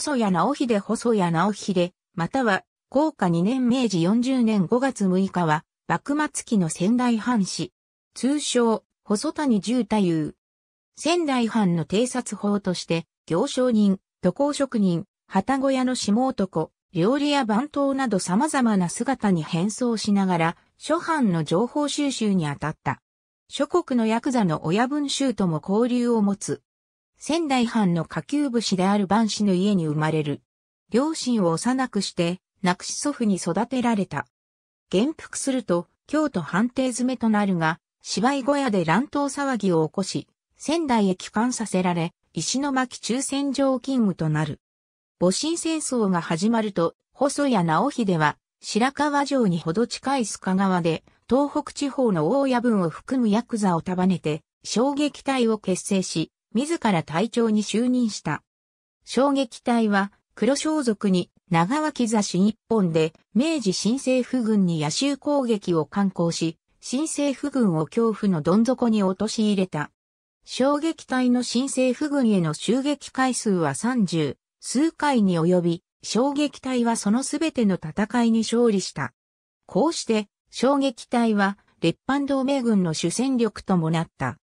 細谷直秀細谷直秀、または、高華2年明治40年5月6日は、幕末期の仙台藩士。通称、細谷重太夫。仙台藩の偵察法として、行商人、渡航職人、旗小屋の下男、料理や番頭など様々な姿に変装しながら、諸藩の情報収集に当たった。諸国のヤクザの親分衆とも交流を持つ、仙台藩の下級武士である万氏の家に生まれる。両親を幼くして、亡くし祖父に育てられた。元服すると、京都判定詰めとなるが、芝居小屋で乱闘騒ぎを起こし、仙台へ帰還させられ、石巻中戦場勤務となる。戊辰戦争が始まると、細谷直秀は、白川城にほど近い須賀川で、東北地方の大屋分を含むヤクザを束ねて、衝撃隊を結成し、自ら隊長に就任した。衝撃隊は黒装束に長脇座新一本で明治新政府軍に野州攻撃を敢行し、新政府軍を恐怖のどん底に陥れた。衝撃隊の新政府軍への襲撃回数は30数回に及び、衝撃隊はそのすべての戦いに勝利した。こうして、衝撃隊は、列藩同盟軍の主戦力ともなった。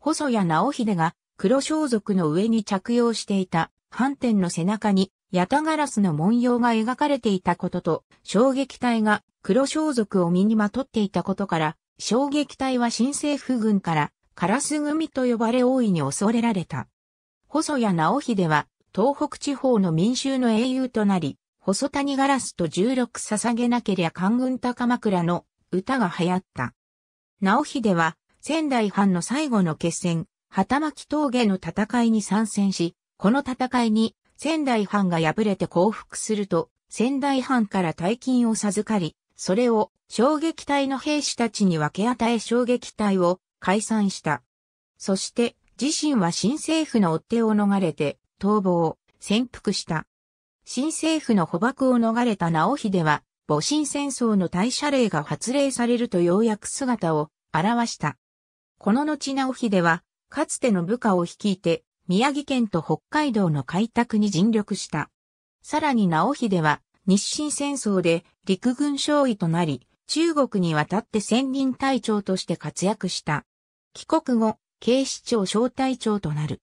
細谷直秀が黒装束の上に着用していた反転の背中に、ヤタガラスの文様が描かれていたことと、衝撃隊が黒装束を身にまとっていたことから、衝撃隊は新政府軍からカラス組と呼ばれ大いに恐れられた。細谷直秀は東北地方の民衆の英雄となり、細谷ガラスと十六捧げなけりゃ官軍高枕の歌が流行った。直秀は仙台藩の最後の決戦、旗巻峠の戦いに参戦し、この戦いに仙台藩が敗れて降伏すると、仙台藩から大金を授かり、それを衝撃隊の兵士たちに分け与え衝撃隊を解散した。そして自身は新政府の追手を逃れて逃亡、潜伏した。新政府の捕獲を逃れた直秀は、戊辰戦争の大謝令が発令されるとようやく姿を現した。この後直秀はかつての部下を率いて、宮城県と北海道の開拓に尽力した。さらに直秀は、日清戦争で陸軍将尉となり、中国に渡って専任隊長として活躍した。帰国後、警視庁小隊長となる。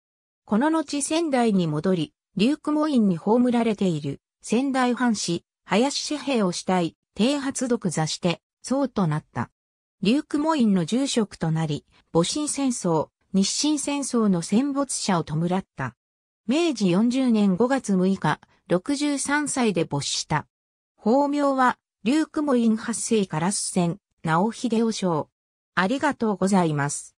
この後仙台に戻り、龍雲院に葬られている仙台藩士、林志兵を死体、低発毒座して、僧となった。龍雲院の住職となり、戊辰戦争、日清戦争の戦没者を弔った。明治40年5月6日、63歳で没した。法名は、竜雲院八世から直秀夫賞。ありがとうございます。